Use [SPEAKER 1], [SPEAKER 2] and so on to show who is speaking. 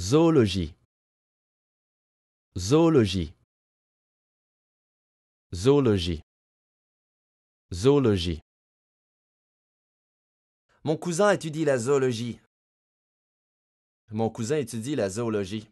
[SPEAKER 1] Zoologie. Zoologie. Zoologie. Zoologie. Mon cousin étudie la zoologie. Mon cousin étudie la zoologie.